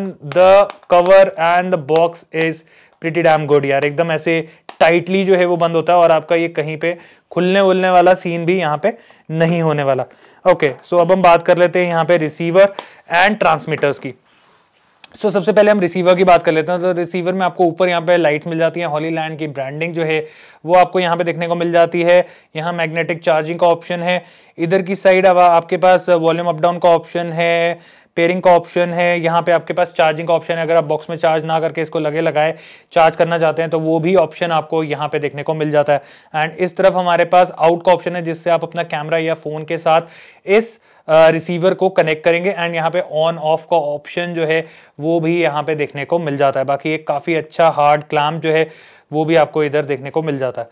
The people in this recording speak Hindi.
the cover and the box is pretty damn good यार एकदम ऐसे टाइटली जो है वो बंद होता है और आपका ये कहीं पे खुलने उलने वाला सीन भी यहाँ पे नहीं होने वाला ओके okay, सो so अब हम बात कर लेते हैं यहाँ पे रिसीवर एंड ट्रांसमीटर्स की सो so, सबसे पहले हम रिसीवर की बात कर लेते हैं तो रिसीवर में आपको ऊपर यहाँ पे लाइट्स मिल जाती है हॉली लैंड की ब्रांडिंग जो है वो आपको यहाँ पे देखने को मिल जाती है यहाँ मैग्नेटिक चार्जिंग का ऑप्शन है इधर की साइड अब आपके पास वॉल्यूम अप डाउन का ऑप्शन है पेयरिंग का ऑप्शन है यहाँ पे आपके पास चार्जिंग का ऑप्शन है अगर आप बॉक्स में चार्ज ना करके इसको लगे लगाए चार्ज करना चाहते हैं तो वो भी ऑप्शन आपको यहाँ पे देखने को मिल जाता है एंड इस तरफ हमारे पास आउट का ऑप्शन है जिससे आप अपना कैमरा या फोन के साथ इस रिसीवर uh, को कनेक्ट करेंगे एंड यहाँ पे ऑन ऑफ का ऑप्शन जो है वो भी यहाँ पे देखने को मिल जाता है बाकी एक काफ़ी अच्छा हार्ड क्लाम जो है वो भी आपको इधर देखने को मिल जाता है